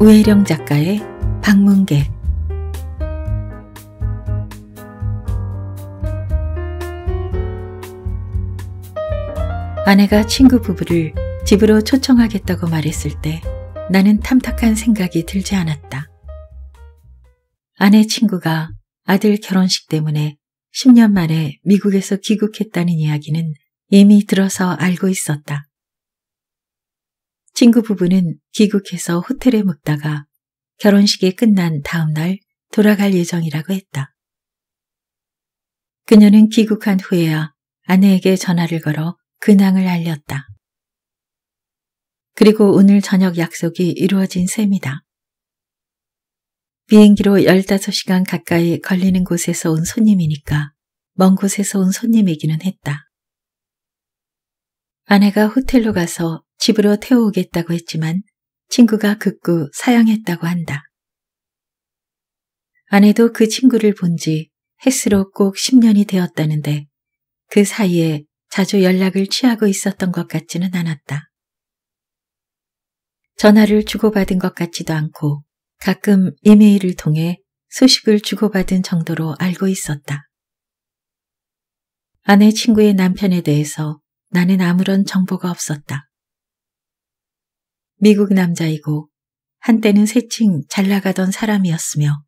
우혜령 작가의 방문객 아내가 친구 부부를 집으로 초청하겠다고 말했을 때 나는 탐탁한 생각이 들지 않았다. 아내 친구가 아들 결혼식 때문에 10년 만에 미국에서 귀국했다는 이야기는 이미 들어서 알고 있었다. 친구 부부는 귀국해서 호텔에 묵다가 결혼식이 끝난 다음 날 돌아갈 예정이라고 했다. 그녀는 귀국한 후에야 아내에게 전화를 걸어 근황을 알렸다. 그리고 오늘 저녁 약속이 이루어진 셈이다. 비행기로 15시간 가까이 걸리는 곳에서 온 손님이니까 먼 곳에서 온 손님이기는 했다. 아내가 호텔로 가서 집으로 태우겠다고 했지만 친구가 극구 사양했다고 한다. 아내도 그 친구를 본 지 햇수로 꼭 10년이 되었다는데 그 사이에 자주 연락을 취하고 있었던 것 같지는 않았다. 전화를 주고받은 것 같지도 않고 가끔 이메일을 통해 소식을 주고받은 정도로 알고 있었다. 아내 친구의 남편에 대해서 나는 아무런 정보가 없었다. 미국 남자이고 한때는 새칭 잘 나가던 사람이었으며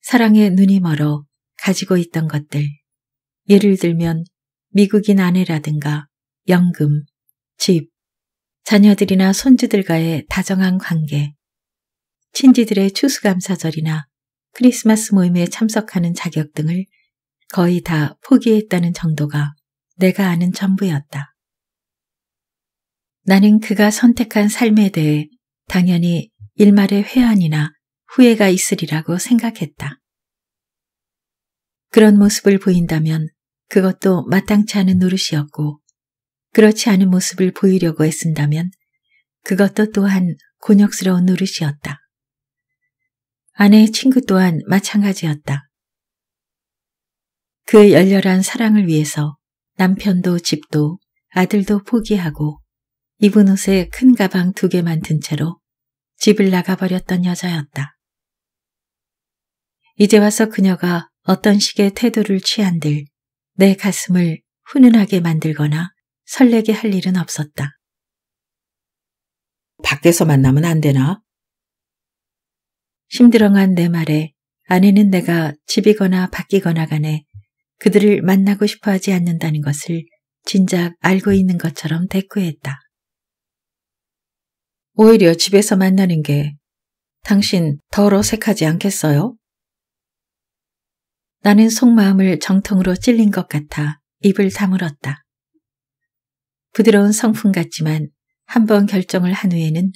사랑에 눈이 멀어 가지고 있던 것들 예를 들면 미국인 아내라든가 연금, 집, 자녀들이나 손주들과의 다정한 관계, 친지들의 추수감사절이나 크리스마스 모임에 참석하는 자격 등을 거의 다 포기했다는 정도가 내가 아는 전부였다. 나는 그가 선택한 삶에 대해 당연히 일말의 회한이나 후회가 있으리라고 생각했다. 그런 모습을 보인다면 그것도 마땅치 않은 노릇이었고 그렇지 않은 모습을 보이려고 애쓴다면 그것도 또한 곤욕스러운 노릇이었다. 아내의 친구 또한 마찬가지였다. 그의 열렬한 사랑을 위해서 남편도 집도 아들도 포기하고 입은 옷에 큰 가방 두 개만 든 채로 집을 나가버렸던 여자였다. 이제 와서 그녀가 어떤 식의 태도를 취한들 내 가슴을 훈훈하게 만들거나 설레게 할 일은 없었다. 밖에서 만나면 안 되나? 심드렁한 내 말에 아내는 내가 집이거나 바뀌거나 간에 그들을 만나고 싶어 하지 않는다는 것을 진작 알고 있는 것처럼 대꾸했다. 오히려 집에서 만나는 게 당신 덜 어색하지 않겠어요? 나는 속마음을 정통으로 찔린 것 같아 입을 다물었다. 부드러운 성품 같지만 한번 결정을 한 후에는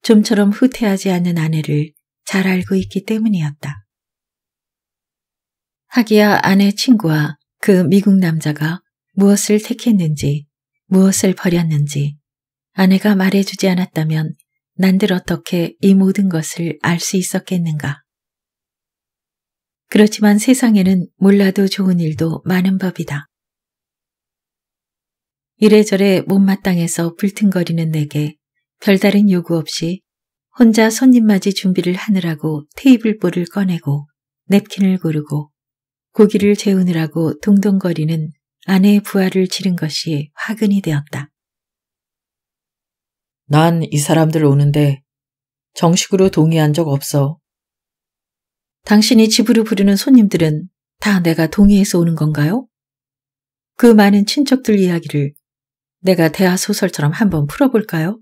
좀처럼 후퇴하지 않는 아내를 잘 알고 있기 때문이었다. 하기야 아내 친구와 그 미국 남자가 무엇을 택했는지 무엇을 버렸는지 아내가 말해주지 않았다면 난들 어떻게 이 모든 것을 알 수 있었겠는가. 그렇지만 세상에는 몰라도 좋은 일도 많은 법이다. 이래저래 못마땅해서 불퉁거리는 내게 별다른 요구 없이 혼자 손님맞이 준비를 하느라고 테이블볼을 꺼내고 냅킨을 고르고 고기를 재우느라고 동동거리는 아내의 부하를 치른 것이 화근이 되었다. 난이 사람들 오는데 정식으로 동의한 적 없어. 당신이 집으로 부르는 손님들은 다 내가 동의해서 오는 건가요? 그 많은 친척들 이야기를 내가 대하 소설처럼 한번 풀어볼까요?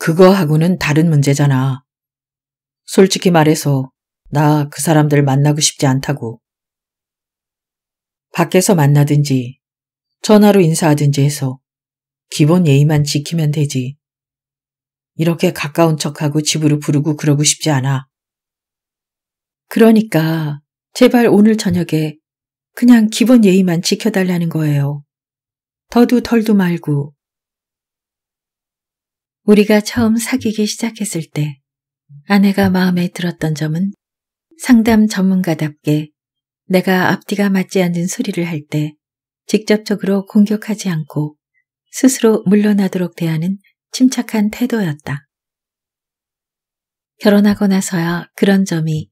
그거하고는 다른 문제잖아. 솔직히 말해서 나 그 사람들 만나고 싶지 않다고. 밖에서 만나든지 전화로 인사하든지 해서 기본 예의만 지키면 되지. 이렇게 가까운 척하고 집으로 부르고 그러고 싶지 않아. 그러니까 제발 오늘 저녁에 그냥 기본 예의만 지켜달라는 거예요. 더도 덜도 말고. 우리가 처음 사귀기 시작했을 때 아내가 마음에 들었던 점은 상담 전문가답게 내가 앞뒤가 맞지 않는 소리를 할 때 직접적으로 공격하지 않고 스스로 물러나도록 대하는 침착한 태도였다. 결혼하고 나서야 그런 점이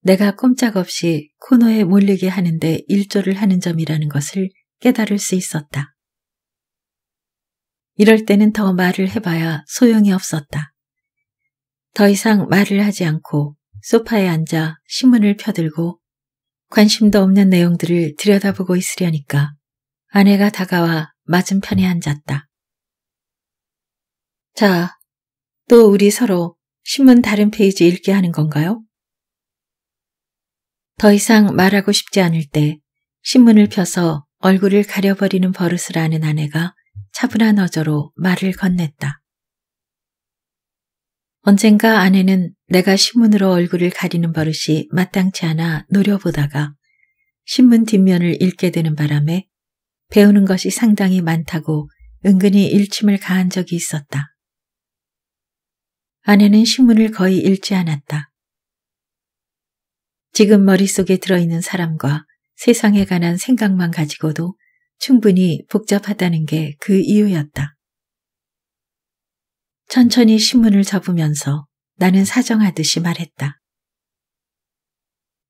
내가 꼼짝없이 코너에 몰리게 하는데 일조를 하는 점이라는 것을 깨달을 수 있었다. 이럴 때는 더 말을 해봐야 소용이 없었다. 더 이상 말을 하지 않고 소파에 앉아 신문을 펴들고 관심도 없는 내용들을 들여다보고 있으려니까 아내가 다가와 맞은편에 앉았다. 자, 또 우리 서로 신문 다른 페이지 읽게 하는 건가요? 더 이상 말하고 싶지 않을 때 신문을 펴서 얼굴을 가려버리는 버릇을 아는 아내가 차분한 어조로 말을 건넸다. 언젠가 아내는 내가 신문으로 얼굴을 가리는 버릇이 마땅치 않아 노려보다가 신문 뒷면을 읽게 되는 바람에 배우는 것이 상당히 많다고 은근히 일침을 가한 적이 있었다. 아내는 신문을 거의 읽지 않았다. 지금 머릿속에 들어있는 사람과 세상에 관한 생각만 가지고도 충분히 복잡하다는 게 그 이유였다. 천천히 신문을 접으면서 나는 사정하듯이 말했다.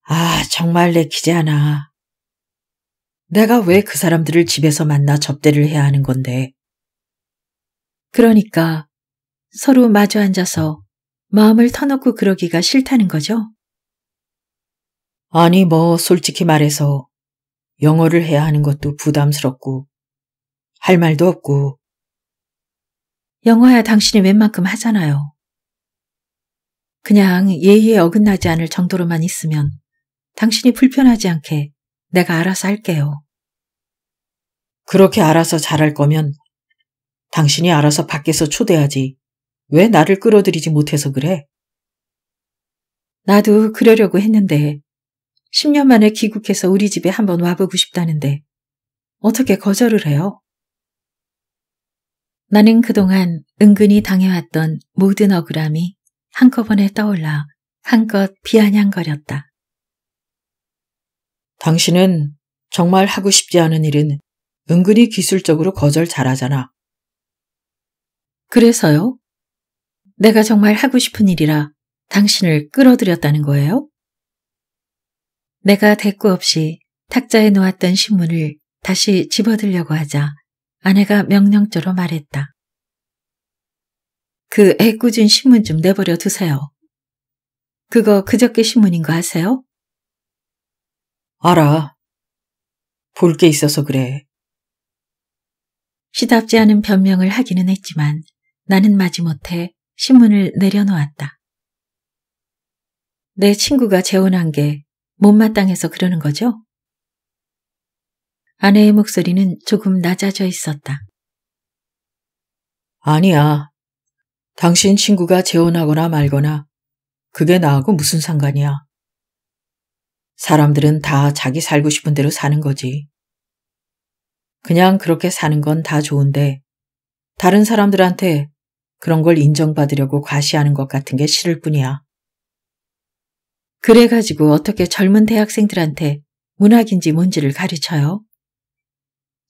아, 정말 내키지 않아. 내가 왜 그 사람들을 집에서 만나 접대를 해야 하는 건데. 그러니까 서로 마주 앉아서 마음을 터놓고 그러기가 싫다는 거죠? 아니, 뭐, 솔직히 말해서 영어를 해야 하는 것도 부담스럽고 할 말도 없고. 영어야 당신이 웬만큼 하잖아요. 그냥 예의에 어긋나지 않을 정도로만 있으면 당신이 불편하지 않게 내가 알아서 할게요. 그렇게 알아서 잘할 거면 당신이 알아서 밖에서 초대하지. 왜 나를 끌어들이지 못해서 그래? 나도 그러려고 했는데 10년 만에 귀국해서 우리 집에 한번 와보고 싶다는데 어떻게 거절을 해요? 나는 그동안 은근히 당해왔던 모든 억울함이 한꺼번에 떠올라 한껏 비아냥거렸다. 당신은 정말 하고 싶지 않은 일은 은근히 기술적으로 거절 잘하잖아. 그래서요? 내가 정말 하고 싶은 일이라 당신을 끌어들였다는 거예요? 내가 대꾸 없이 탁자에 놓았던 신문을 다시 집어들려고 하자 아내가 명령조로 말했다. 그 애꿎은 신문 좀 내버려 두세요. 그거 그저께 신문인 거 아세요? 알아. 볼 게 있어서 그래. 시답지 않은 변명을 하기는 했지만 나는 마지못해 신문을 내려놓았다. 내 친구가 재혼한 게 못마땅해서 그러는 거죠? 아내의 목소리는 조금 낮아져 있었다. 아니야. 당신 친구가 재혼하거나 말거나 그게 나하고 무슨 상관이야. 사람들은 다 자기 살고 싶은 대로 사는 거지. 그냥 그렇게 사는 건 다 좋은데 다른 사람들한테 그런 걸 인정받으려고 과시하는 것 같은 게 싫을 뿐이야. 그래가지고 어떻게 젊은 대학생들한테 문학인지 뭔지를 가르쳐요?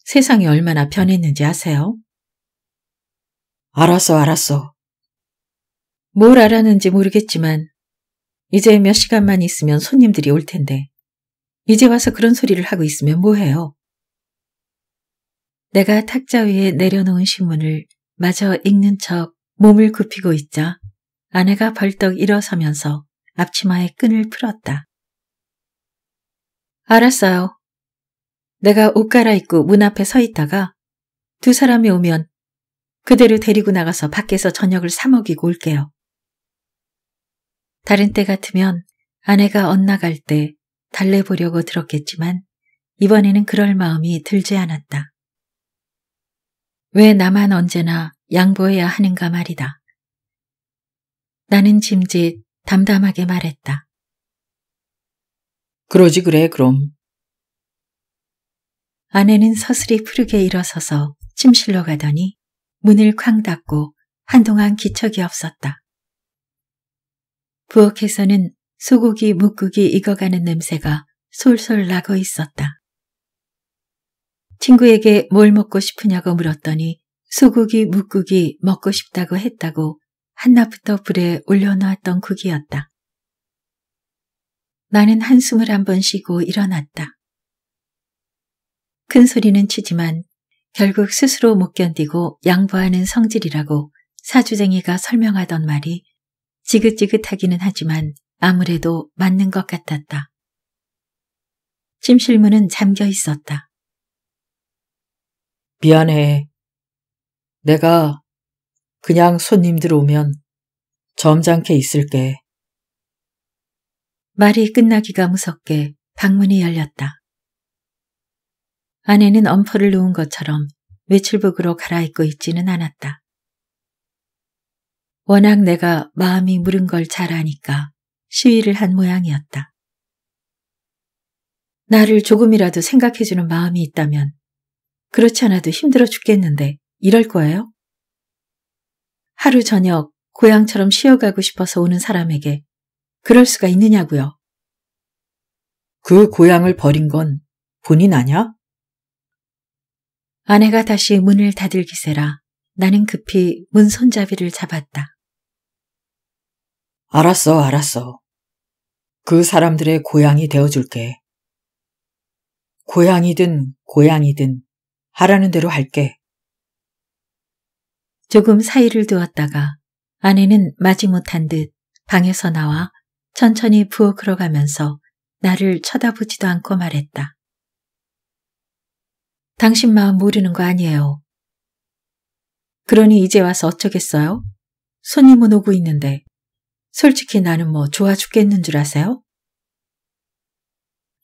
세상이 얼마나 변했는지 아세요? 알았어, 알았어. 뭘 알았는지 모르겠지만 이제 몇 시간만 있으면 손님들이 올 텐데. 이제 와서 그런 소리를 하고 있으면 뭐해요? 내가 탁자 위에 내려놓은 신문을 마저 읽는 척 몸을 굽히고 있자 아내가 벌떡 일어서면서 앞치마에 끈을 풀었다. 알았어요. 내가 옷 갈아입고 문 앞에 서 있다가 두 사람이 오면 그대로 데리고 나가서 밖에서 저녁을 사 먹이고 올게요. 다른 때 같으면 아내가 엇나갈 때 달래보려고 들었겠지만 이번에는 그럴 마음이 들지 않았다. 왜 나만 언제나 양보해야 하는가 말이다. 나는 짐짓 담담하게 말했다. 그러지 그래 그럼. 아내는 서슬이 푸르게 일어서서 침실로 가더니 문을 쾅 닫고 한동안 기척이 없었다. 부엌에서는 소고기 묵국이 익어가는 냄새가 솔솔 나고 있었다. 친구에게 뭘 먹고 싶으냐고 물었더니 소고기 묵국이 먹고 싶다고 했다고 한낮부터 불에 올려놓았던 국이었다. 나는 한숨을 한번 쉬고 일어났다. 큰 소리는 치지만 결국 스스로 못 견디고 양보하는 성질이라고 사주쟁이가 설명하던 말이 지긋지긋하기는 하지만 아무래도 맞는 것 같았다. 침실문은 잠겨 있었다. 미안해. 내가 그냥 손님들 오면 점잖게 있을게. 말이 끝나기가 무섭게 방문이 열렸다. 아내는 엄포를 놓은 것처럼 외출복으로 갈아입고 있지는 않았다. 워낙 내가 마음이 무른 걸 잘 아니까 시위를 한 모양이었다. 나를 조금이라도 생각해주는 마음이 있다면 그렇지 않아도 힘들어 죽겠는데 이럴 거예요? 하루 저녁 고향처럼 쉬어가고 싶어서 오는 사람에게 그럴 수가 있느냐고요. 그 고향을 버린 건 본인 아냐? 아내가 다시 문을 닫을 기세라 나는 급히 문 손잡이를 잡았다. 알았어, 알았어. 그 사람들의 고향이 되어줄게. 고향이든 고향이든 하라는 대로 할게. 조금 사이를 두었다가 아내는 마지못한 듯 방에서 나와 천천히 부엌으로 가면서 나를 쳐다보지도 않고 말했다. 당신 마음 모르는 거 아니에요. 그러니 이제 와서 어쩌겠어요? 손님은 오고 있는데 솔직히 나는 뭐 좋아 죽겠는 줄 아세요?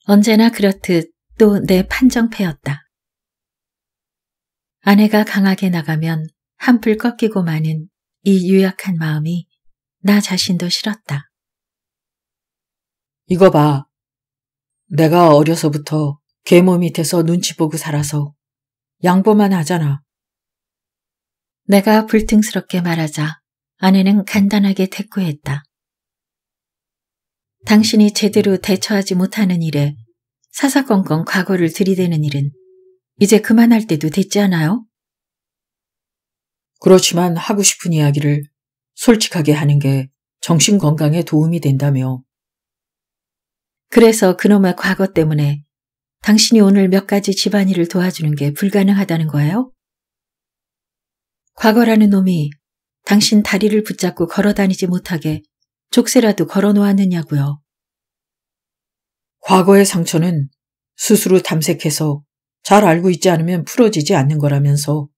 언제나 그렇듯 또 내 판정패였다. 아내가 강하게 나가면 한풀 꺾이고 마는 이 유약한 마음이 나 자신도 싫었다. 이거 봐. 내가 어려서부터 괴모 밑에서 눈치 보고 살아서 양보만 하잖아. 내가 불퉁스럽게 말하자 아내는 간단하게 대꾸했다. 당신이 제대로 대처하지 못하는 일에 사사건건 과거를 들이대는 일은 이제 그만할 때도 됐지 않아요? 그렇지만 하고 싶은 이야기를 솔직하게 하는 게 정신건강에 도움이 된다며. 그래서 그놈의 과거 때문에 당신이 오늘 몇 가지 집안일을 도와주는 게 불가능하다는 거예요? 과거라는 놈이 당신 다리를 붙잡고 걸어다니지 못하게 족쇄라도 걸어놓았느냐고요. 과거의 상처는 스스로 탐색해서 잘 알고 있지 않으면 풀어지지 않는 거라면서.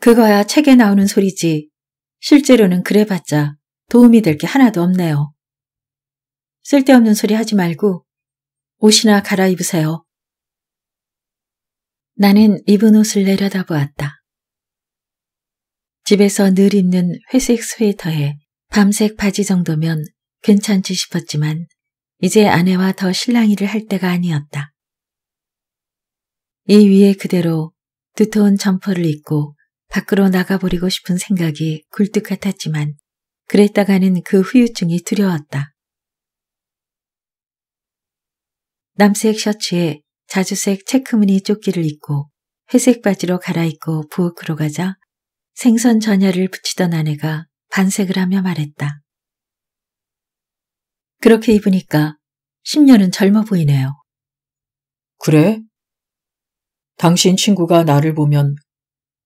그거야 책에 나오는 소리지. 실제로는 그래봤자 도움이 될 게 하나도 없네요. 쓸데없는 소리 하지 말고 옷이나 갈아입으세요. 나는 입은 옷을 내려다보았다. 집에서 늘 입는 회색 스웨터에 밤색 바지 정도면 괜찮지 싶었지만 이제 아내와 더 실랑이를 할 때가 아니었다. 이 위에 그대로 두터운 점퍼를 입고 밖으로 나가버리고 싶은 생각이 굴뚝 같았지만 그랬다가는 그 후유증이 두려웠다. 남색 셔츠에 자주색 체크무늬 조끼를 입고 회색 바지로 갈아입고 부엌으로 가자 생선 전야를 붙이던 아내가 반색을 하며 말했다. 그렇게 입으니까 10년은 젊어 보이네요. 그래? 당신 친구가 나를 보면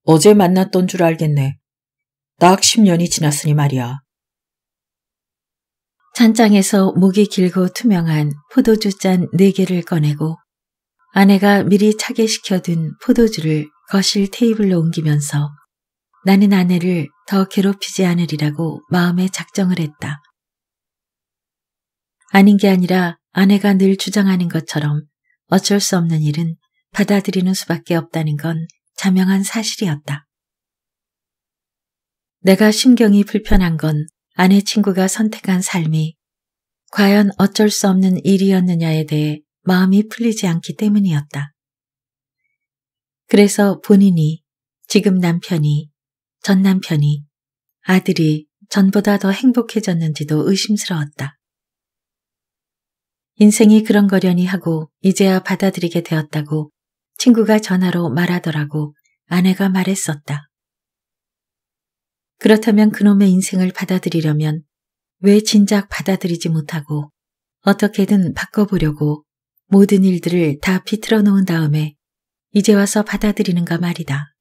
어제 만났던 줄 알겠네. 딱 10년이 지났으니 말이야. 잔장에서 목이 길고 투명한 포도주 잔 4개를 꺼내고 아내가 미리 차게 시켜둔 포도주를 거실 테이블로 옮기면서 나는 아내를 더 괴롭히지 않으리라고 마음에 작정을 했다. 아닌 게 아니라 아내가 늘 주장하는 것처럼 어쩔 수 없는 일은 받아들이는 수밖에 없다는 건 자명한 사실이었다. 내가 심경이 불편한 건 아내 친구가 선택한 삶이 과연 어쩔 수 없는 일이었느냐에 대해 마음이 풀리지 않기 때문이었다. 그래서 본인이 지금 남편이 전 남편이 아들이 전보다 더 행복해졌는지도 의심스러웠다. 인생이 그런 거려니 하고 이제야 받아들이게 되었다고 친구가 전화로 말하더라고 아내가 말했었다. 그렇다면 그놈의 인생을 받아들이려면 왜 진작 받아들이지 못하고 어떻게든 바꿔보려고 모든 일들을 다 비틀어 놓은 다음에 이제 와서 받아들이는가 말이다.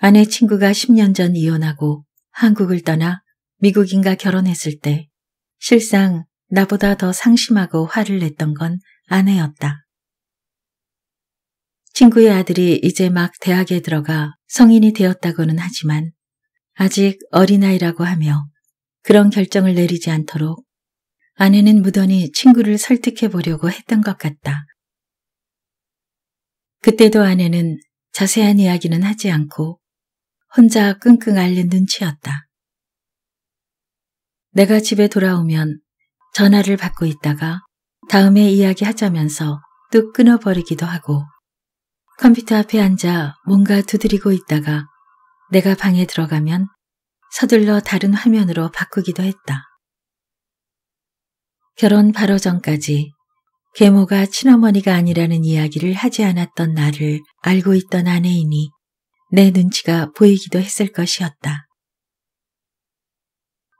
아내 친구가 10년 전 이혼하고 한국을 떠나 미국인과 결혼했을 때 실상 나보다 더 상심하고 화를 냈던 건 아내였다. 친구의 아들이 이제 막 대학에 들어가 성인이 되었다고는 하지만 아직 어린아이라고 하며 그런 결정을 내리지 않도록 아내는 무던히 친구를 설득해 보려고 했던 것 같다. 그때도 아내는 자세한 이야기는 하지 않고 혼자 끙끙 앓는 눈치였다. 내가 집에 돌아오면 전화를 받고 있다가 다음에 이야기하자면서 뚝 끊어버리기도 하고 컴퓨터 앞에 앉아 뭔가 두드리고 있다가 내가 방에 들어가면 서둘러 다른 화면으로 바꾸기도 했다. 결혼 바로 전까지 계모가 친어머니가 아니라는 이야기를 하지 않았던 나를 알고 있던 아내이니 내 눈치가 보이기도 했을 것이었다.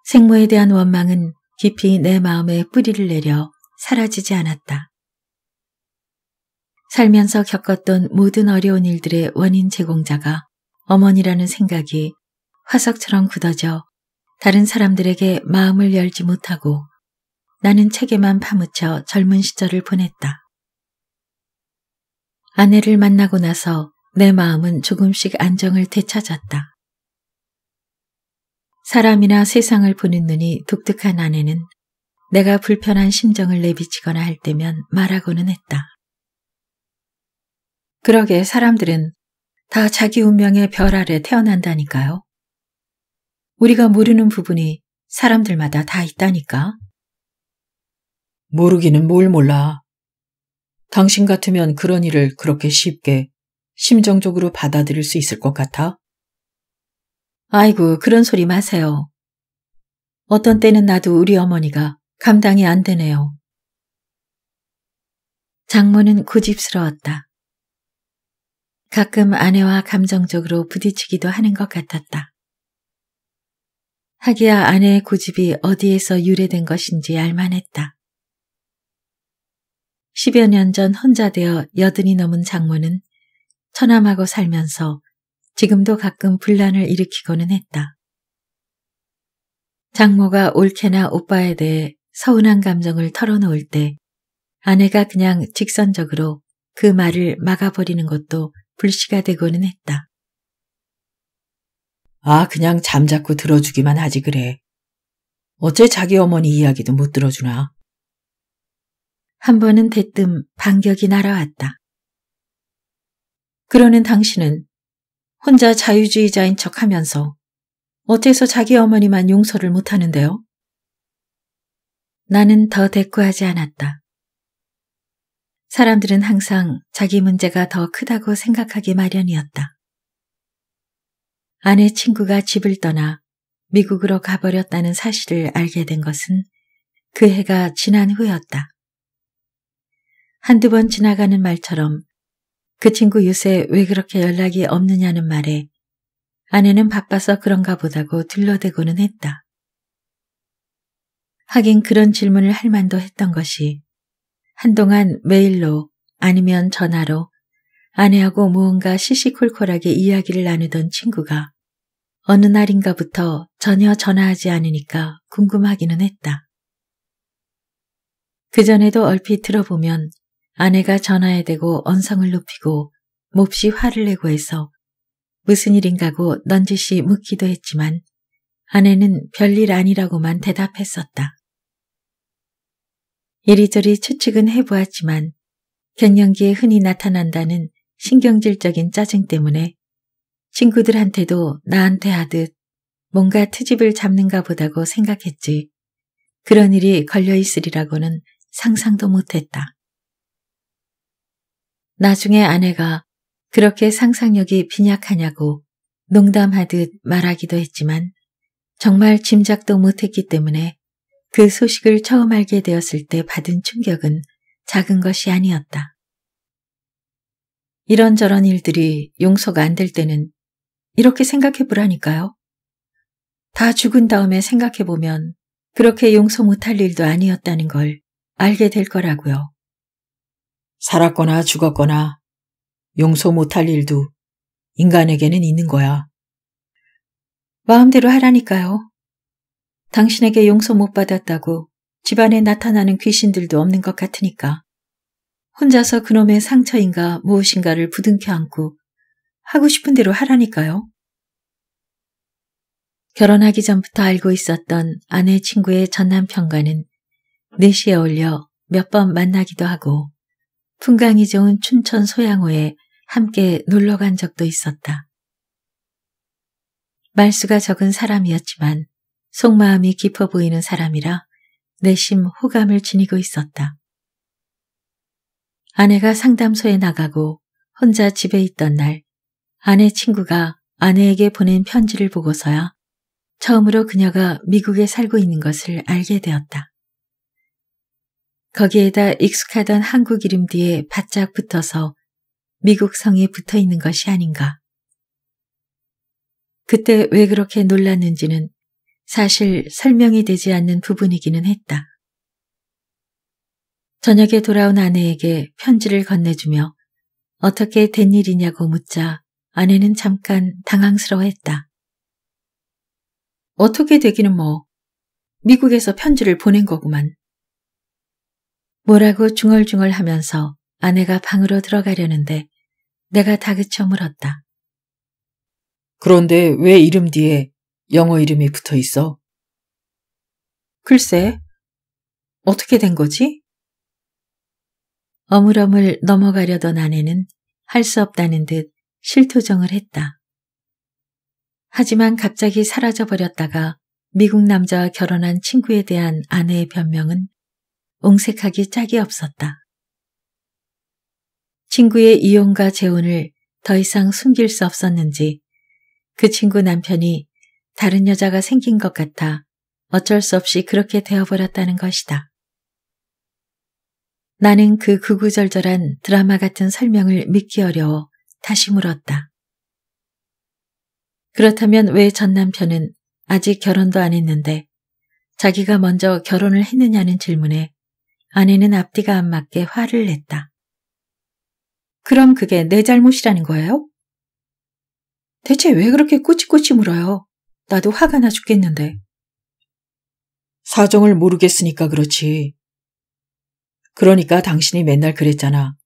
생모에 대한 원망은 깊이 내 마음에 뿌리를 내려 사라지지 않았다. 살면서 겪었던 모든 어려운 일들의 원인 제공자가 어머니라는 생각이 화석처럼 굳어져 다른 사람들에게 마음을 열지 못하고 나는 책에만 파묻혀 젊은 시절을 보냈다. 아내를 만나고 나서 내 마음은 조금씩 안정을 되찾았다. 사람이나 세상을 보는 눈이 독특한 아내는 내가 불편한 심정을 내비치거나 할 때면 말하고는 했다. 그러게 사람들은 다 자기 운명의 별 아래 태어난다니까요. 우리가 모르는 부분이 사람들마다 다 있다니까. 모르기는 뭘 몰라. 당신 같으면 그런 일을 그렇게 쉽게 심정적으로 받아들일 수 있을 것 같아? 아이고, 그런 소리 마세요. 어떤 때는 나도 우리 어머니가 감당이 안 되네요. 장모는 고집스러웠다. 가끔 아내와 감정적으로 부딪히기도 하는 것 같았다. 하기야 아내의 고집이 어디에서 유래된 것인지 알만했다. 10여 년 전 혼자 되어 여든이 넘은 장모는 처남하고 살면서 지금도 가끔 분란을 일으키고는 했다. 장모가 올케나 오빠에 대해 서운한 감정을 털어놓을 때 아내가 그냥 직선적으로 그 말을 막아버리는 것도 불씨가 되고는 했다. 아, 그냥 잠자코 들어주기만 하지 그래. 어째 자기 어머니 이야기도 못 들어주나. 한 번은 대뜸 반격이 날아왔다. 그러는 당신은 혼자 자유주의자인 척 하면서 어째서 자기 어머니만 용서를 못하는데요? 나는 더 대꾸하지 않았다. 사람들은 항상 자기 문제가 더 크다고 생각하기 마련이었다. 아내 친구가 집을 떠나 미국으로 가버렸다는 사실을 알게 된 것은 그 해가 지난 후였다. 한두 번 지나가는 말처럼 그 친구 요새 왜 그렇게 연락이 없느냐는 말에 아내는 바빠서 그런가 보다고 들러대고는 했다. 하긴 그런 질문을 할 만도 했던 것이 한동안 메일로 아니면 전화로 아내하고 무언가 시시콜콜하게 이야기를 나누던 친구가 어느 날인가부터 전혀 전화하지 않으니까 궁금하기는 했다. 그전에도 얼핏 들어보면 아내가 전화에 대고 언성을 높이고 몹시 화를 내고 해서 무슨 일인가고 넌지시 묻기도 했지만 아내는 별일 아니라고만 대답했었다. 이리저리 추측은 해보았지만 갱년기에 흔히 나타난다는 신경질적인 짜증 때문에 친구들한테도 나한테 하듯 뭔가 트집을 잡는가 보다고 생각했지 그런 일이 걸려있으리라고는 상상도 못했다. 나중에 아내가 그렇게 상상력이 빈약하냐고 농담하듯 말하기도 했지만 정말 짐작도 못했기 때문에 그 소식을 처음 알게 되었을 때 받은 충격은 작은 것이 아니었다. 이런저런 일들이 용서가 안 될 때는 이렇게 생각해 보라니까요. 다 죽은 다음에 생각해 보면 그렇게 용서 못할 일도 아니었다는 걸 알게 될 거라고요. 살았거나 죽었거나 용서 못할 일도 인간에게는 있는 거야. 마음대로 하라니까요. 당신에게 용서 못 받았다고 집안에 나타나는 귀신들도 없는 것 같으니까. 혼자서 그놈의 상처인가 무엇인가를 부둥켜 안고 하고 싶은 대로 하라니까요. 결혼하기 전부터 알고 있었던 아내 친구의 전 남편과는 4시에 올려 몇 번 만나기도 하고 풍광이 좋은 춘천 소양호에 함께 놀러 간 적도 있었다. 말수가 적은 사람이었지만 속마음이 깊어 보이는 사람이라 내심 호감을 지니고 있었다. 아내가 상담소에 나가고 혼자 집에 있던 날 아내 친구가 아내에게 보낸 편지를 보고서야 처음으로 그녀가 미국에 살고 있는 것을 알게 되었다. 거기에다 익숙하던 한국 이름 뒤에 바짝 붙어서 미국 성이 붙어 있는 것이 아닌가. 그때 왜 그렇게 놀랐는지는 사실 설명이 되지 않는 부분이기는 했다. 저녁에 돌아온 아내에게 편지를 건네주며 어떻게 된 일이냐고 묻자 아내는 잠깐 당황스러워했다. 어떻게 되기는 뭐 미국에서 편지를 보낸 거구만. 뭐라고 중얼중얼 하면서 아내가 방으로 들어가려는데 내가 다그쳐 물었다. 그런데 왜 이름 뒤에 영어 이름이 붙어 있어? 글쎄, 어떻게 된 거지? 어물어물 넘어가려던 아내는 할 수 없다는 듯 실토정을 했다. 하지만 갑자기 사라져버렸다가 미국 남자와 결혼한 친구에 대한 아내의 변명은 옹색하기 짝이 없었다. 친구의 이혼과 재혼을 더 이상 숨길 수 없었는지 그 친구 남편이 다른 여자가 생긴 것 같아 어쩔 수 없이 그렇게 되어버렸다는 것이다. 나는 그 구구절절한 드라마 같은 설명을 믿기 어려워 다시 물었다. 그렇다면 왜 전 남편은 아직 결혼도 안 했는데 자기가 먼저 결혼을 했느냐는 질문에 아내는 앞뒤가 안 맞게 화를 냈다. 그럼 그게 내 잘못이라는 거예요? 대체 왜 그렇게 꼬치꼬치 물어요? 나도 화가 나 죽겠는데. 사정을 모르겠으니까 그렇지. 그러니까 당신이 맨날 그랬잖아.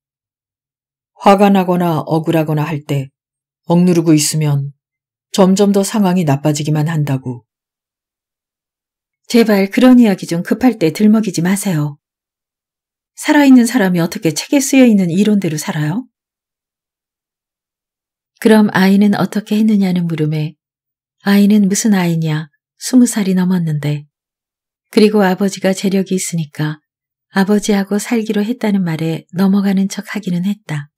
화가 나거나 억울하거나 할 때 억누르고 있으면 점점 더 상황이 나빠지기만 한다고. 제발 그런 이야기 좀 급할 때 들먹이지 마세요. 살아있는 사람이 어떻게 책에 쓰여 있는 이론대로 살아요? 그럼 아이는 어떻게 했느냐는 물음에 아이는 무슨 아이냐, 스무 살이 넘었는데. 그리고 아버지가 재력이 있으니까 아버지하고 살기로 했다는 말에 넘어가는 척 하기는 했다.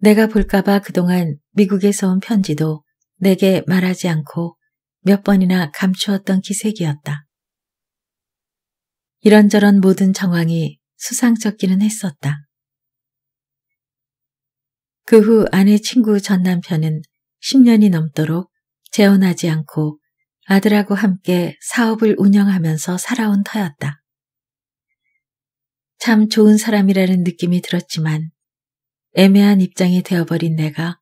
내가 볼까봐 그동안 미국에서 온 편지도 내게 말하지 않고 몇 번이나 감추었던 기색이었다. 이런저런 모든 정황이 수상쩍기는 했었다. 그 후 아내 친구 전 남편은 10년이 넘도록 재혼하지 않고 아들하고 함께 사업을 운영하면서 살아온 터였다. 참 좋은 사람이라는 느낌이 들었지만 애매한 입장이 되어버린 내가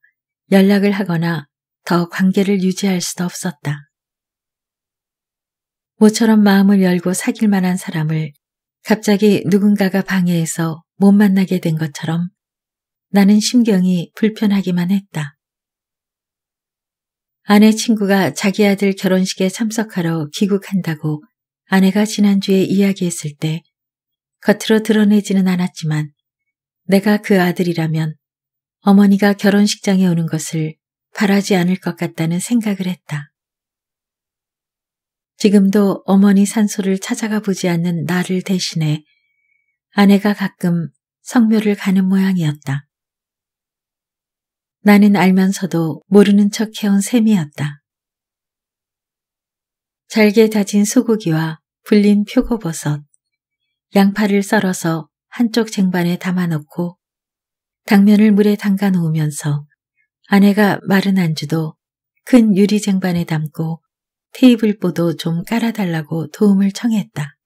연락을 하거나 더 관계를 유지할 수도 없었다. 모처럼 마음을 열고 사귈 만한 사람을 갑자기 누군가가 방해해서 못 만나게 된 것처럼 나는 심경이 불편하기만 했다. 아내 친구가 자기 아들 결혼식에 참석하러 귀국한다고 아내가 지난주에 이야기했을 때 겉으로 드러내지는 않았지만 내가 그 아들이라면 어머니가 결혼식장에 오는 것을 바라지 않을 것 같다는 생각을 했다. 지금도 어머니 산소를 찾아가 보지 않는 나를 대신해 아내가 가끔 성묘를 가는 모양이었다. 나는 알면서도 모르는 척 해온 셈이었다. 잘게 다진 소고기와 불린 표고버섯, 양파를 썰어서 한쪽 쟁반에 담아놓고 당면을 물에 담가 놓으면서 아내가 마른 안주도 큰 유리 쟁반에 담고 테이블보도 좀 깔아달라고 도움을 청했다.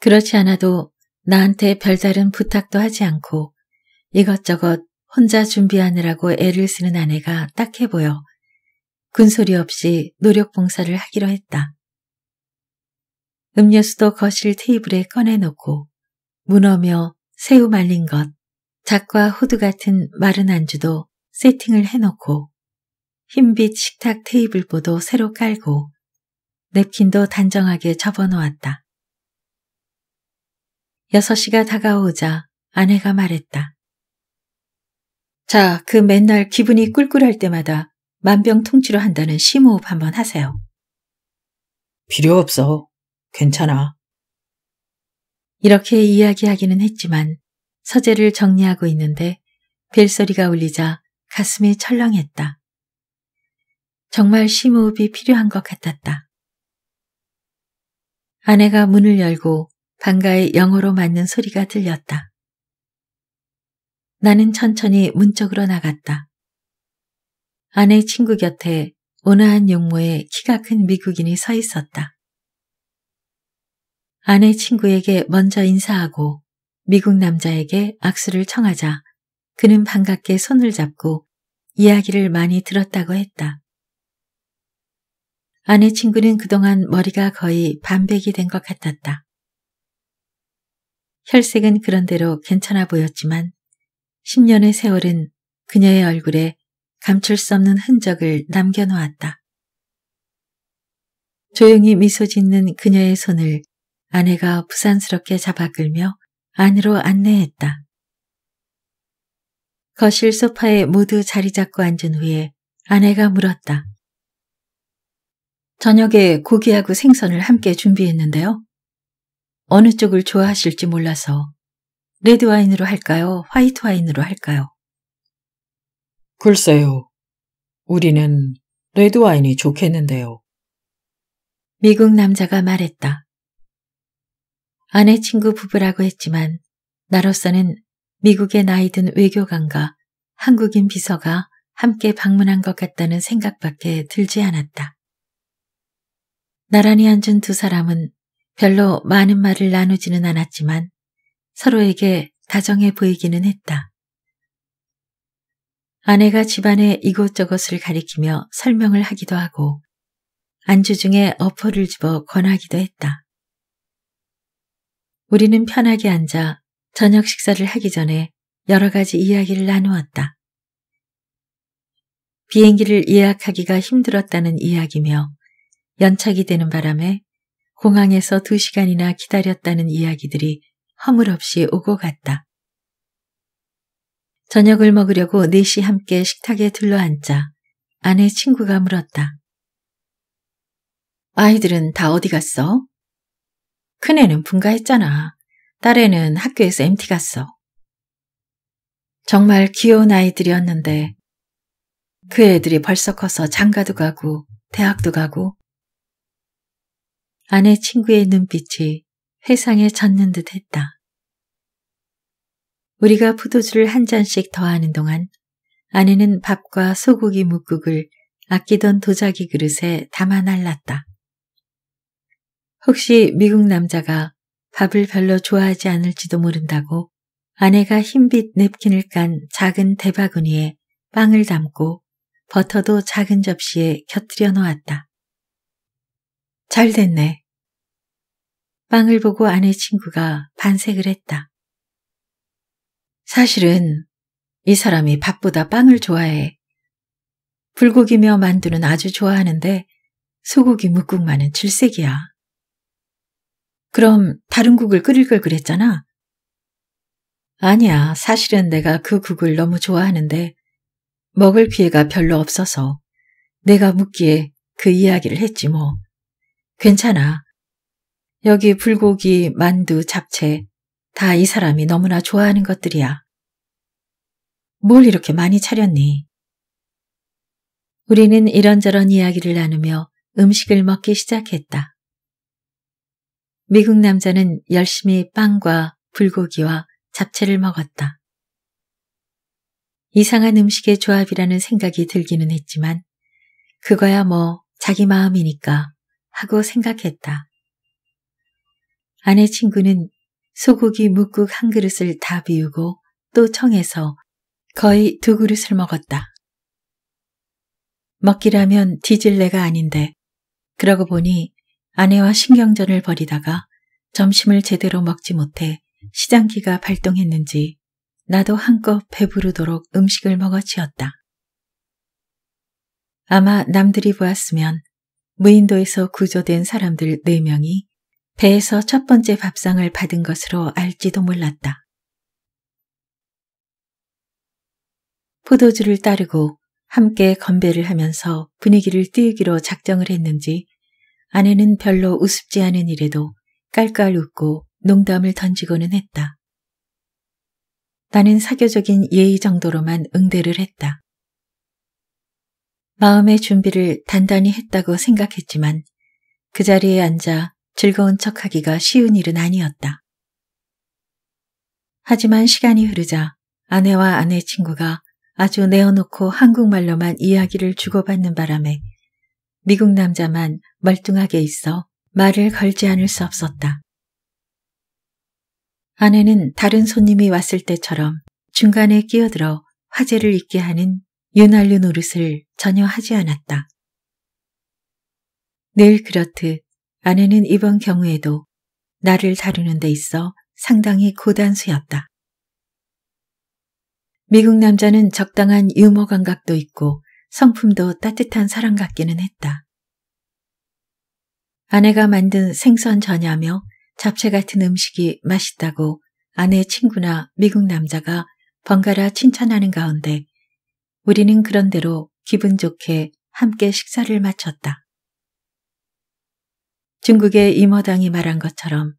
그렇지 않아도 나한테 별다른 부탁도 하지 않고 이것저것 혼자 준비하느라고 애를 쓰는 아내가 딱해 보여 군소리 없이 노력봉사를 하기로 했다. 음료수도 거실 테이블에 꺼내놓고 문어며 새우 말린 것, 닭과 호두 같은 마른 안주도 세팅을 해놓고 흰빛 식탁 테이블보도 새로 깔고 냅킨도 단정하게 접어놓았다. 6시가 다가오자 아내가 말했다. 자, 그 맨날 기분이 꿀꿀할 때마다 만병통치로 한다는 심호흡 한번 하세요. 필요 없어. 괜찮아. 이렇게 이야기하기는 했지만 서재를 정리하고 있는데 벨소리가 울리자 가슴이 철렁했다. 정말 심호흡이 필요한 것 같았다. 아내가 문을 열고 방가에 영어로 맞는 소리가 들렸다. 나는 천천히 문 쪽으로 나갔다. 아내 친구 곁에 온화한 용모에 키가 큰 미국인이 서 있었다. 아내 친구에게 먼저 인사하고 미국 남자에게 악수를 청하자 그는 반갑게 손을 잡고 이야기를 많이 들었다고 했다. 아내 친구는 그동안 머리가 거의 반백이 된 것 같았다. 혈색은 그런대로 괜찮아 보였지만 10년의 세월은 그녀의 얼굴에 감출 수 없는 흔적을 남겨놓았다. 조용히 미소 짓는 그녀의 손을 아내가 부산스럽게 잡아 끌며 안으로 안내했다. 거실 소파에 모두 자리 잡고 앉은 후에 아내가 물었다. 저녁에 고기하고 생선을 함께 준비했는데요. 어느 쪽을 좋아하실지 몰라서 레드 와인으로 할까요? 화이트 와인으로 할까요? 글쎄요. 우리는 레드 와인이 좋겠는데요. 미국 남자가 말했다. 아내 친구 부부라고 했지만 나로서는 미국의 나이든 외교관과 한국인 비서가 함께 방문한 것 같다는 생각밖에 들지 않았다. 나란히 앉은 두 사람은 별로 많은 말을 나누지는 않았지만 서로에게 다정해 보이기는 했다. 아내가 집안의 이곳저곳을 가리키며 설명을 하기도 하고 안주 중에 어퍼를 집어 권하기도 했다. 우리는 편하게 앉아 저녁 식사를 하기 전에 여러 가지 이야기를 나누었다. 비행기를 예약하기가 힘들었다는 이야기며 연착이 되는 바람에 공항에서 두 시간이나 기다렸다는 이야기들이 허물없이 오고 갔다. 저녁을 먹으려고 넷이 네 함께 식탁에 둘러앉자 아내 친구가 물었다. 아이들은 다 어디 갔어? 큰애는 분가했잖아. 딸애는 학교에서 MT 갔어. 정말 귀여운 아이들이었는데 그 애들이 벌써 커서 장가도 가고 대학도 가고 아내 친구의 눈빛이 회상에 젖는 듯 했다. 우리가 포도주를 한 잔씩 더하는 동안 아내는 밥과 소고기 묵국을 아끼던 도자기 그릇에 담아 날랐다. 혹시 미국 남자가 밥을 별로 좋아하지 않을지도 모른다고 아내가 흰빛 냅킨을 깐 작은 대바구니에 빵을 담고 버터도 작은 접시에 곁들여 놓았다. 잘 됐네. 빵을 보고 아내 친구가 반색을 했다. 사실은 이 사람이 밥보다 빵을 좋아해. 불고기며 만두는 아주 좋아하는데 소고기 묵국만은 질색이야. 그럼 다른 국을 끓일 걸 그랬잖아? 아니야. 사실은 내가 그 국을 너무 좋아하는데 먹을 기회가 별로 없어서 내가 묻기에 그 이야기를 했지 뭐. 괜찮아. 여기 불고기, 만두, 잡채 다 이 사람이 너무나 좋아하는 것들이야. 뭘 이렇게 많이 차렸니? 우리는 이런저런 이야기를 나누며 음식을 먹기 시작했다. 미국 남자는 열심히 빵과 불고기와 잡채를 먹었다. 이상한 음식의 조합이라는 생각이 들기는 했지만 그거야 뭐 자기 마음이니까 하고 생각했다. 아내 친구는 소고기 묵국 한 그릇을 다 비우고 또 청해서 거의 두 그릇을 먹었다. 먹기라면 뒤질래가 아닌데 그러고 보니 아내와 신경전을 벌이다가 점심을 제대로 먹지 못해 시장기가 발동했는지 나도 한껏 배부르도록 음식을 먹어치웠다. 아마 남들이 보았으면 무인도에서 구조된 사람들 4명이 배에서 첫 번째 밥상을 받은 것으로 알지도 몰랐다. 포도주를 따르고 함께 건배를 하면서 분위기를 띄우기로 작정을 했는지 아내는 별로 우습지 않은 일에도 깔깔 웃고 농담을 던지고는 했다. 나는 사교적인 예의 정도로만 응대를 했다. 마음의 준비를 단단히 했다고 생각했지만 그 자리에 앉아 즐거운 척하기가 쉬운 일은 아니었다. 하지만 시간이 흐르자 아내와 아내 친구가 아주 내어놓고 한국말로만 이야기를 주고받는 바람에 미국 남자만 멀뚱하게 있어 말을 걸지 않을 수 없었다. 아내는 다른 손님이 왔을 때처럼 중간에 끼어들어 화제를 잇게 하는 윤활류 노릇을 전혀 하지 않았다. 늘 그렇듯 아내는 이번 경우에도 나를 다루는 데 있어 상당히 고단수였다. 미국 남자는 적당한 유머 감각도 있고 성품도 따뜻한 사람 같기는 했다. 아내가 만든 생선 전야며 잡채 같은 음식이 맛있다고 아내 친구나 미국 남자가 번갈아 칭찬하는 가운데 우리는 그런대로 기분 좋게 함께 식사를 마쳤다. 중국의 이모당이 말한 것처럼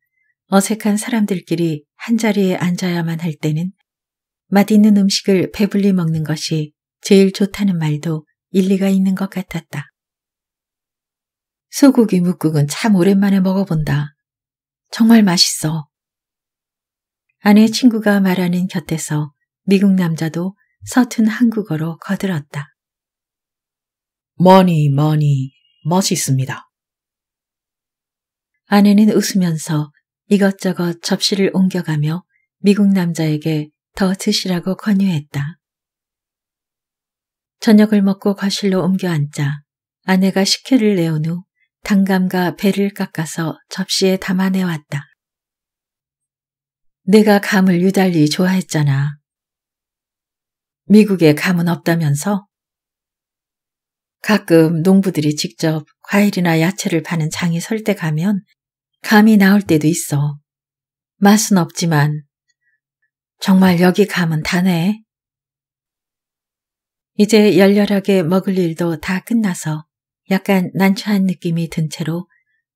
어색한 사람들끼리 한자리에 앉아야만 할 때는 맛있는 음식을 배불리 먹는 것이 제일 좋다는 말도 일리가 있는 것 같았다. 소고기 묵국은 참 오랜만에 먹어본다. 정말 맛있어. 아내 친구가 말하는 곁에서 미국 남자도 서툰 한국어로 거들었다. 머니, 머니, 멋있습니다. 아내는 웃으면서 이것저것 접시를 옮겨가며 미국 남자에게 더 드시라고 권유했다. 저녁을 먹고 과실로 옮겨 앉자 아내가 식혜를 내온 후 당감과 배를 깎아서 접시에 담아내 왔다. 내가 감을 유달리 좋아했잖아. 미국에 감은 없다면서? 가끔 농부들이 직접 과일이나 야채를 파는 장에 설 때 가면 감이 나올 때도 있어. 맛은 없지만 정말 여기 감은 다네. 이제 열렬하게 먹을 일도 다 끝나서 약간 난처한 느낌이 든 채로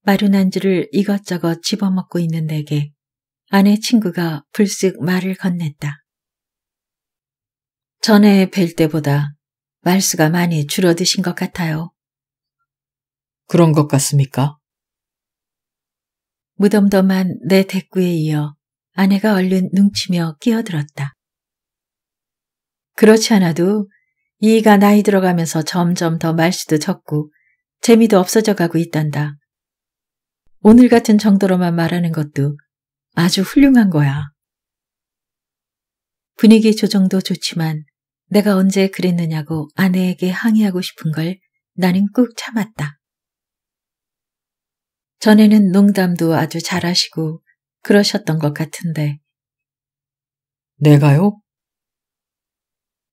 마루난주를 이것저것 집어먹고 있는 내게 아내 친구가 불쑥 말을 건넸다. 전에 뵐 때보다 말수가 많이 줄어드신 것 같아요. 그런 것 같습니까? 무덤덤한 내 대꾸에 이어 아내가 얼른 눈치며 끼어들었다. 그렇지 않아도 이이가 나이 들어가면서 점점 더 말씨도 적고 재미도 없어져 가고 있단다. 오늘 같은 정도로만 말하는 것도 아주 훌륭한 거야. 분위기 조정도 좋지만 내가 언제 그랬느냐고 아내에게 항의하고 싶은 걸 나는 꾹 참았다. 전에는 농담도 아주 잘하시고 그러셨던 것 같은데. 내가요?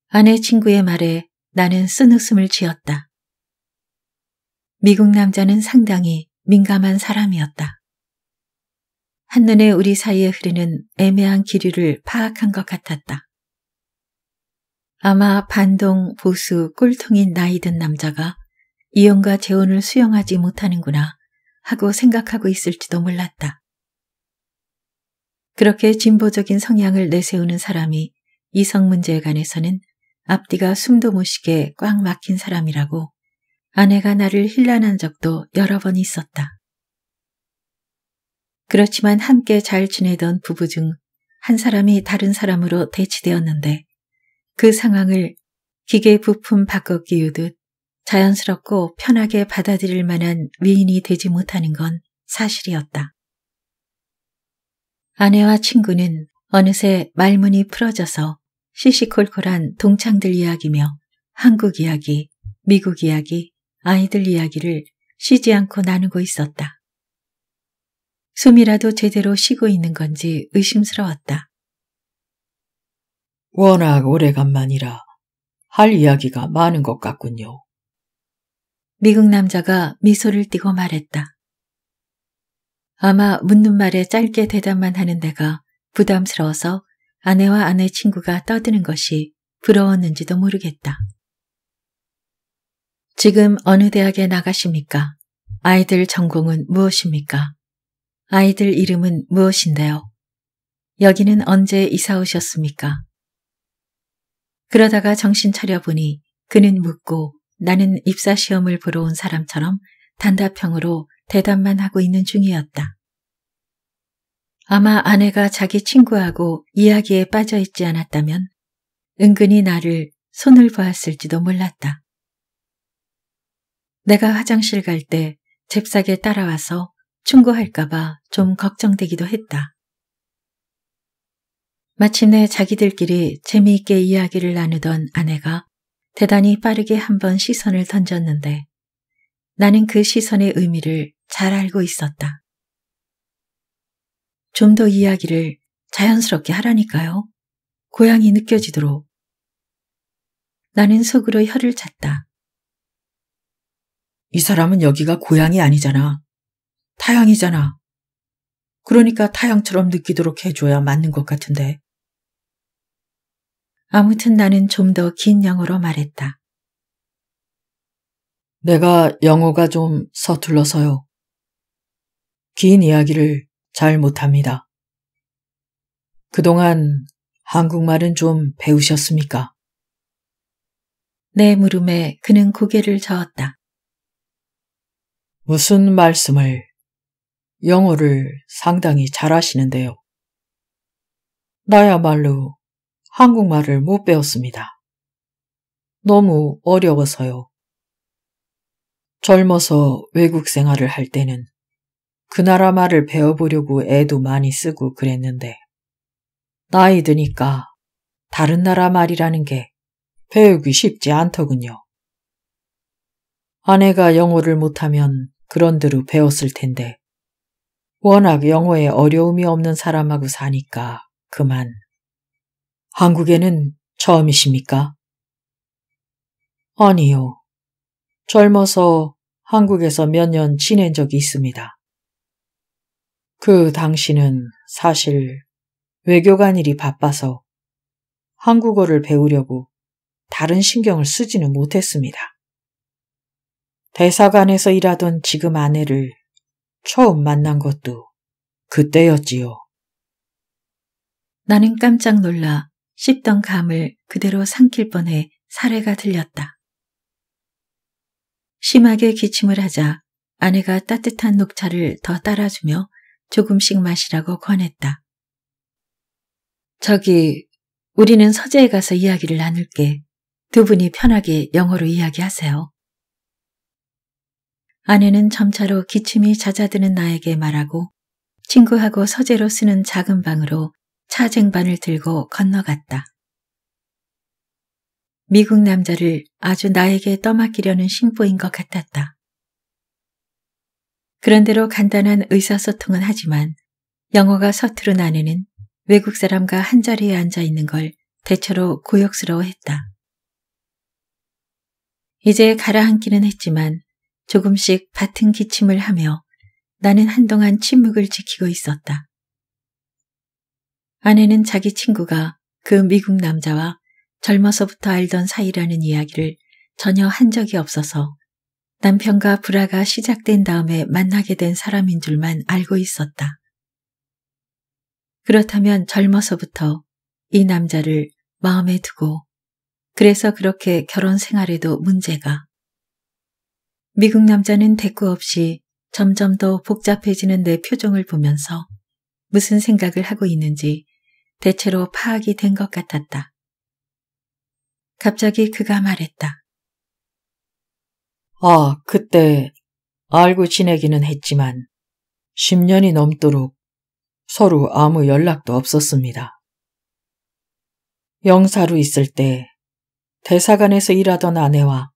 아내 친구의 말에 나는 쓴웃음을 지었다. 미국 남자는 상당히 민감한 사람이었다. 한눈에 우리 사이에 흐르는 애매한 기류를 파악한 것 같았다. 아마 반동 보수 꿀통인 나이든 남자가 이혼과 재혼을 수용하지 못하는구나 하고 생각하고 있을지도 몰랐다. 그렇게 진보적인 성향을 내세우는 사람이 이성 문제에 관해서는 앞뒤가 숨도 못 쉬게 꽉 막힌 사람이라고 아내가 나를 힐난한 적도 여러 번 있었다. 그렇지만 함께 잘 지내던 부부 중 한 사람이 다른 사람으로 대치되었는데 그 상황을 기계 부품 바꿔 끼우듯 자연스럽고 편하게 받아들일 만한 위인이 되지 못하는 건 사실이었다. 아내와 친구는 어느새 말문이 풀어져서 시시콜콜한 동창들 이야기며 한국 이야기, 미국 이야기, 아이들 이야기를 쉬지 않고 나누고 있었다. 숨이라도 제대로 쉬고 있는 건지 의심스러웠다. 워낙 오래간만이라 할 이야기가 많은 것 같군요. 미국 남자가 미소를 띠고 말했다. 아마 묻는 말에 짧게 대답만 하는 내가 부담스러워서 아내와 아내 친구가 떠드는 것이 부러웠는지도 모르겠다. 지금 어느 대학에 나가십니까? 아이들 전공은 무엇입니까? 아이들 이름은 무엇인데요? 여기는 언제 이사 오셨습니까? 그러다가 정신 차려보니 그는 묻고 나는 입사시험을 보러 온 사람처럼 단답형으로 대답만 하고 있는 중이었다. 아마 아내가 자기 친구하고 이야기에 빠져 있지 않았다면 은근히 나를 손을 보았을지도 몰랐다. 내가 화장실 갈 때 잽싸게 따라와서 충고할까봐 좀 걱정되기도 했다. 마침내 자기들끼리 재미있게 이야기를 나누던 아내가 대단히 빠르게 한번 시선을 던졌는데 나는 그 시선의 의미를 잘 알고 있었다. 좀 더 이야기를 자연스럽게 하라니까요. 고향이 느껴지도록. 나는 속으로 혀를 찼다. 이 사람은 여기가 고향이 아니잖아. 타향이잖아. 그러니까 타향처럼 느끼도록 해줘야 맞는 것 같은데. 아무튼 나는 좀 더 긴 영어로 말했다. 내가 영어가 좀 서툴러서요. 긴 이야기를 잘 못합니다. 그동안 한국말은 좀 배우셨습니까? 내 물음에 그는 고개를 저었다. 무슨 말씀을, 영어를 상당히 잘하시는데요. 나야말로 한국말을 못 배웠습니다. 너무 어려워서요. 젊어서 외국 생활을 할 때는 그 나라 말을 배워보려고 애도 많이 쓰고 그랬는데 나이 드니까 다른 나라 말이라는 게 배우기 쉽지 않더군요. 아내가 영어를 못하면 그런대로 배웠을 텐데 워낙 영어에 어려움이 없는 사람하고 사니까 그만 한국에는 처음이십니까? 아니요. 젊어서 한국에서 몇 년 지낸 적이 있습니다. 그 당시는 사실 외교관 일이 바빠서 한국어를 배우려고 다른 신경을 쓰지는 못했습니다. 대사관에서 일하던 지금 아내를 처음 만난 것도 그때였지요. 나는 깜짝 놀라 씹던 감을 그대로 삼킬 뻔해 사례가 들렸다. 심하게 기침을 하자 아내가 따뜻한 녹차를 더 따라주며 조금씩 마시라고 권했다. 저기, 우리는 서재에 가서 이야기를 나눌게. 두 분이 편하게 영어로 이야기하세요. 아내는 점차로 기침이 잦아드는 나에게 말하고 친구하고 서재로 쓰는 작은 방으로 차쟁반을 들고 건너갔다. 미국 남자를 아주 나에게 떠맡기려는 신부인 것 같았다. 그런대로 간단한 의사소통은 하지만 영어가 서투른 아내는 외국 사람과 한자리에 앉아 있는 걸 대체로 고역스러워했다. 이제 가라앉기는 했지만 조금씩 밭은 기침을 하며 나는 한동안 침묵을 지키고 있었다. 아내는 자기 친구가 그 미국 남자와 젊어서부터 알던 사이라는 이야기를 전혀 한 적이 없어서 남편과 불화가 시작된 다음에 만나게 된 사람인 줄만 알고 있었다. 그렇다면 젊어서부터 이 남자를 마음에 두고 그래서 그렇게 결혼 생활에도 문제가 미국 남자는 대꾸 없이 점점 더 복잡해지는 내 표정을 보면서 무슨 생각을 하고 있는지 대체로 파악이 된 것 같았다. 갑자기 그가 말했다. 아, 그때 알고 지내기는 했지만 10년이 넘도록 서로 아무 연락도 없었습니다. 영사로 있을 때 대사관에서 일하던 아내와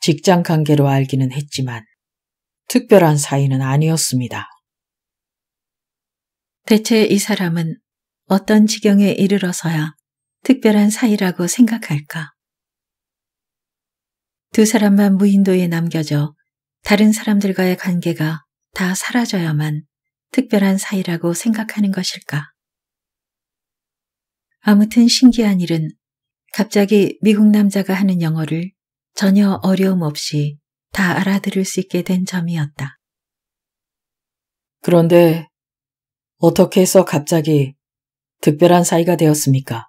직장 관계로 알기는 했지만 특별한 사이는 아니었습니다. 대체 이 사람은 어떤 지경에 이르러서야 특별한 사이라고 생각할까? 두 사람만 무인도에 남겨져 다른 사람들과의 관계가 다 사라져야만 특별한 사이라고 생각하는 것일까? 아무튼 신기한 일은 갑자기 미국 남자가 하는 영어를 전혀 어려움 없이 다 알아들을 수 있게 된 점이었다. 그런데 어떻게 해서 갑자기 특별한 사이가 되었습니까?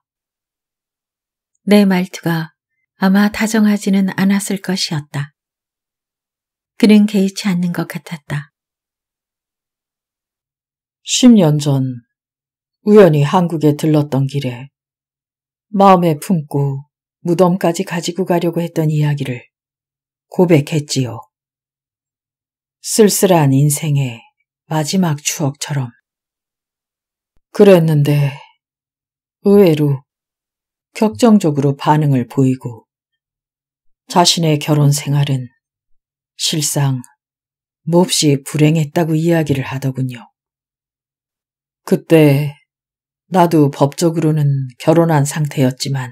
내 말투가 아마 다정하지는 않았을 것이었다. 그는 개의치 않는 것 같았다. 10년 전 우연히 한국에 들렀던 길에 마음에 품고 무덤까지 가지고 가려고 했던 이야기를 고백했지요. 쓸쓸한 인생의 마지막 추억처럼 그랬는데 의외로 격정적으로 반응을 보이고 자신의 결혼 생활은 실상 몹시 불행했다고 이야기를 하더군요. 그때 나도 법적으로는 결혼한 상태였지만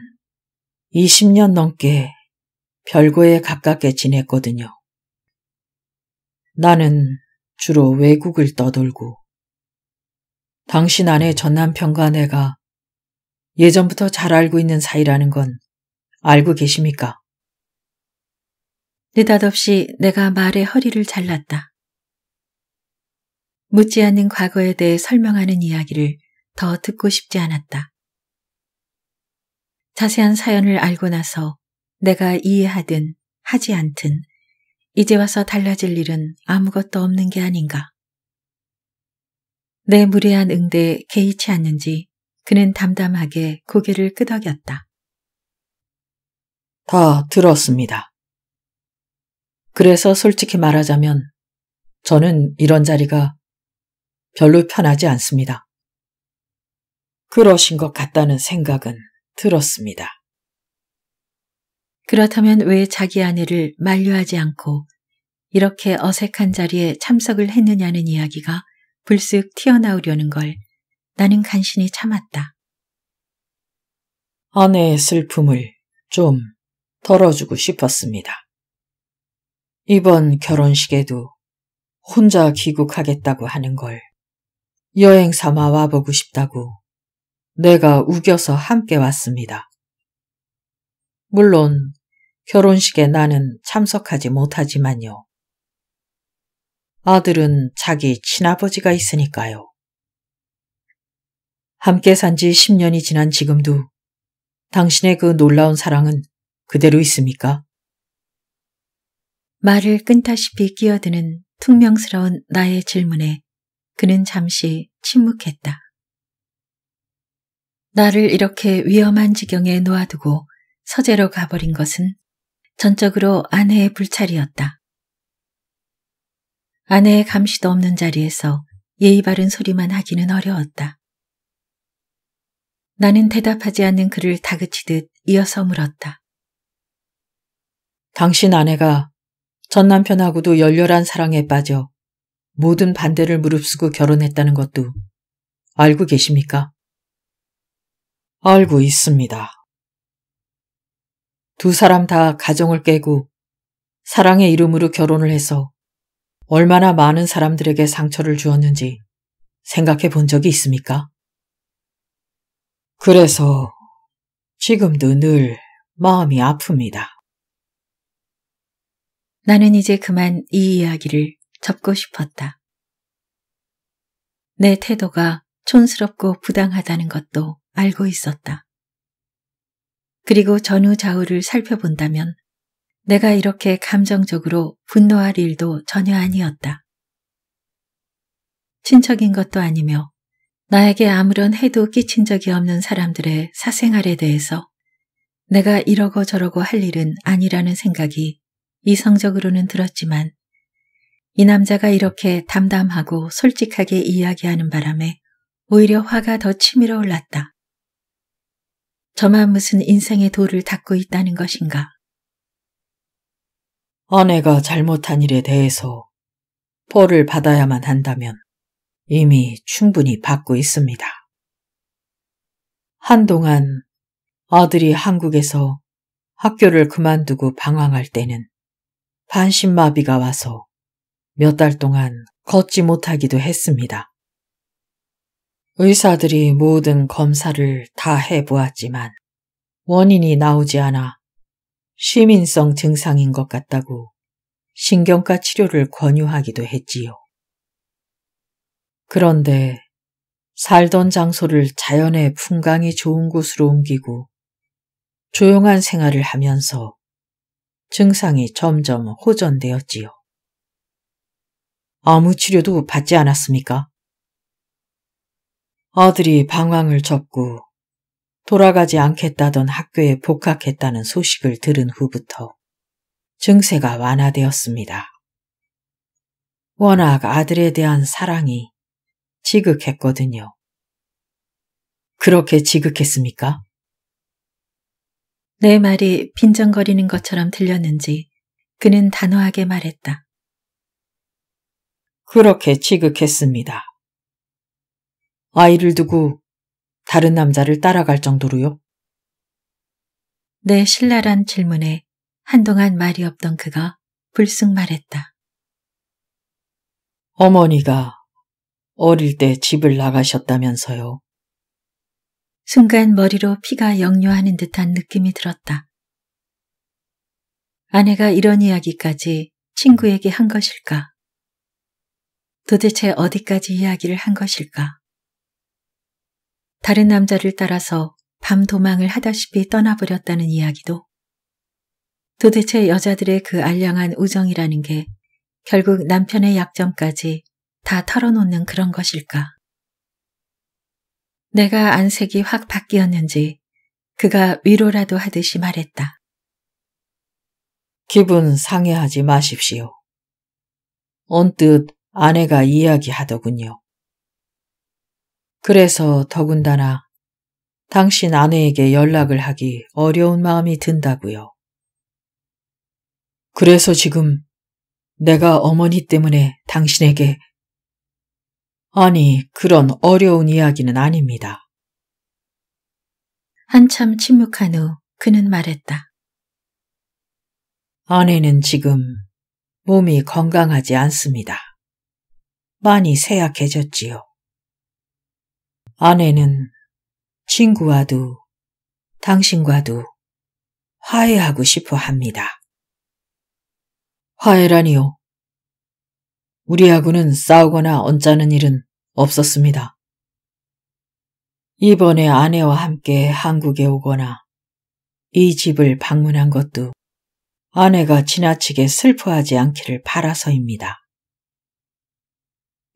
20년 넘게 별거에 가깝게 지냈거든요. 나는 주로 외국을 떠돌고 당신 아내 전 남편과 내가 예전부터 잘 알고 있는 사이라는 건 알고 계십니까? 느닷없이 내가 말의 허리를 잘랐다. 묻지 않는 과거에 대해 설명하는 이야기를 더 듣고 싶지 않았다. 자세한 사연을 알고 나서 내가 이해하든 하지 않든 이제 와서 달라질 일은 아무것도 없는 게 아닌가. 내 무례한 응대에 개의치 않는지 그는 담담하게 고개를 끄덕였다. 다 들었습니다. 그래서 솔직히 말하자면 저는 이런 자리가 별로 편하지 않습니다. 그러신 것 같다는 생각은 들었습니다. 그렇다면 왜 자기 아내를 만류하지 않고 이렇게 어색한 자리에 참석을 했느냐는 이야기가 불쑥 튀어나오려는 걸 나는 간신히 참았다. 아내의 슬픔을 좀 덜어주고 싶었습니다. 이번 결혼식에도 혼자 귀국하겠다고 하는 걸 여행 삼아 와보고 싶다고 내가 우겨서 함께 왔습니다. 물론 결혼식에 나는 참석하지 못하지만요. 아들은 자기 친아버지가 있으니까요. 함께 산 지 10년이 지난 지금도 당신의 그 놀라운 사랑은 그대로 있습니까? 말을 끊다시피 끼어드는 퉁명스러운 나의 질문에 그는 잠시 침묵했다. 나를 이렇게 위험한 지경에 놓아두고 서재로 가버린 것은 전적으로 아내의 불찰이었다. 아내의 감시도 없는 자리에서 예의 바른 소리만 하기는 어려웠다. 나는 대답하지 않는 그를 다그치듯 이어서 물었다. 당신 아내가 전 남편하고도 열렬한 사랑에 빠져 모든 반대를 무릅쓰고 결혼했다는 것도 알고 계십니까? 알고 있습니다. 두 사람 다 가정을 깨고 사랑의 이름으로 결혼을 해서 얼마나 많은 사람들에게 상처를 주었는지 생각해 본 적이 있습니까? 그래서 지금도 늘 마음이 아픕니다. 나는 이제 그만 이 이야기를 접고 싶었다. 내 태도가 촌스럽고 부당하다는 것도 알고 있었다. 그리고 전후 좌우를 살펴본다면 내가 이렇게 감정적으로 분노할 일도 전혀 아니었다. 친척인 것도 아니며 나에게 아무런 해도 끼친 적이 없는 사람들의 사생활에 대해서 내가 이러고 저러고 할 일은 아니라는 생각이 이성적으로는 들었지만 이 남자가 이렇게 담담하고 솔직하게 이야기하는 바람에 오히려 화가 더 치밀어 올랐다. 저만 무슨 인생의 도를 닦고 있다는 것인가. 아내가 잘못한 일에 대해서 벌을 받아야만 한다면 이미 충분히 받고 있습니다. 한동안 아들이 한국에서 학교를 그만두고 방황할 때는 반신마비가 와서 몇 달 동안 걷지 못하기도 했습니다. 의사들이 모든 검사를 다 해보았지만 원인이 나오지 않아 시민성 증상인 것 같다고 신경과 치료를 권유하기도 했지요. 그런데 살던 장소를 자연의 풍광이 좋은 곳으로 옮기고 조용한 생활을 하면서 증상이 점점 호전되었지요. 아무 치료도 받지 않았습니까? 아들이 방황을 접고 돌아가지 않겠다던 학교에 복학했다는 소식을 들은 후부터 증세가 완화되었습니다. 워낙 아들에 대한 사랑이 지극했거든요. 그렇게 지극했습니까? 내 말이 빈정거리는 것처럼 들렸는지 그는 단호하게 말했다. 그렇게 지극했습니다. 아이를 두고 다른 남자를 따라갈 정도로요? 내 신랄한 질문에 한동안 말이 없던 그가 불쑥 말했다. 어머니가 어릴 때 집을 나가셨다면서요. 순간 머리로 피가 역류하는 듯한 느낌이 들었다. 아내가 이런 이야기까지 친구에게 한 것일까? 도대체 어디까지 이야기를 한 것일까? 다른 남자를 따라서 밤 도망을 하다시피 떠나버렸다는 이야기도 도대체 여자들의 그 알량한 우정이라는 게 결국 남편의 약점까지 다 털어놓는 그런 것일까. 내가 안색이 확 바뀌었는지 그가 위로라도 하듯이 말했다. 기분 상해하지 마십시오. 언뜻 아내가 이야기하더군요. 그래서 더군다나 당신 아내에게 연락을 하기 어려운 마음이 든다고요. 그래서 지금 내가 어머니 때문에 당신에게 아니 그런 어려운 이야기는 아닙니다. 한참 침묵한 후 그는 말했다. 아내는 지금 몸이 건강하지 않습니다. 많이 쇠약해졌지요. 아내는 친구와도 당신과도 화해하고 싶어 합니다. 화해라니요. 우리하고는 싸우거나 언짢은 일은 없었습니다. 이번에 아내와 함께 한국에 오거나 이 집을 방문한 것도 아내가 지나치게 슬퍼하지 않기를 바라서입니다.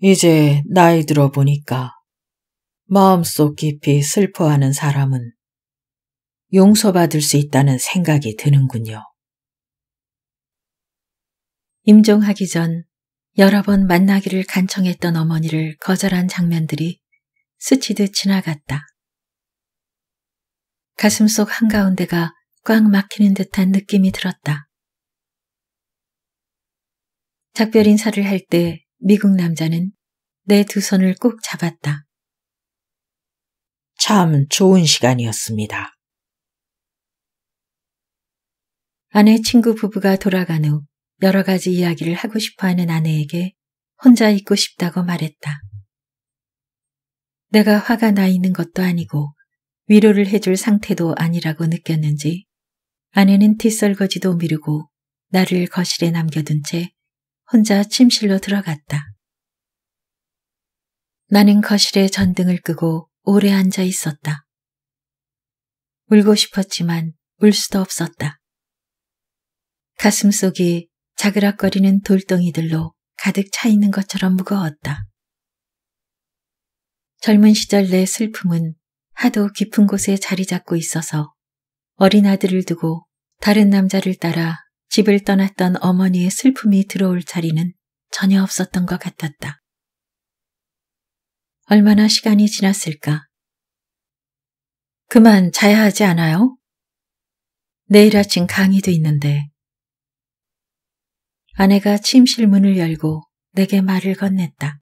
이제 나이 들어 보니까 마음속 깊이 슬퍼하는 사람은 용서받을 수 있다는 생각이 드는군요. 임종하기 전 여러 번 만나기를 간청했던 어머니를 거절한 장면들이 스치듯 지나갔다. 가슴속 한가운데가 꽉 막히는 듯한 느낌이 들었다. 작별 인사를 할 때 미국 남자는 내 두 손을 꼭 잡았다. 참 좋은 시간이었습니다. 아내 친구 부부가 돌아간 후 여러 가지 이야기를 하고 싶어 하는 아내에게 혼자 있고 싶다고 말했다. 내가 화가 나 있는 것도 아니고 위로를 해줄 상태도 아니라고 느꼈는지 아내는 뒷설거지도 미루고 나를 거실에 남겨둔 채 혼자 침실로 들어갔다. 나는 거실에 전등을 끄고 오래 앉아 있었다. 울고 싶었지만 울 수도 없었다. 가슴속이 자그락거리는 돌덩이들로 가득 차 있는 것처럼 무거웠다. 젊은 시절 내 슬픔은 하도 깊은 곳에 자리 잡고 있어서 어린 아들을 두고 다른 남자를 따라 집을 떠났던 어머니의 슬픔이 들어올 자리는 전혀 없었던 것 같았다. 얼마나 시간이 지났을까? 그만 자야 하지 않아요? 내일 아침 강의도 있는데. 아내가 침실 문을 열고 내게 말을 건넸다.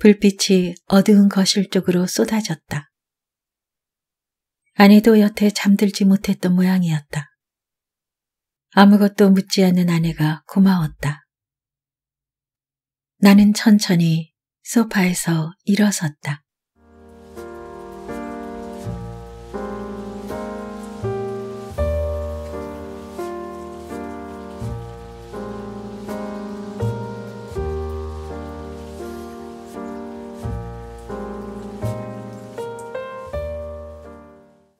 불빛이 어두운 거실 쪽으로 쏟아졌다. 아내도 여태 잠들지 못했던 모양이었다. 아무것도 묻지 않는 아내가 고마웠다. 나는 천천히 소파에서 일어섰다.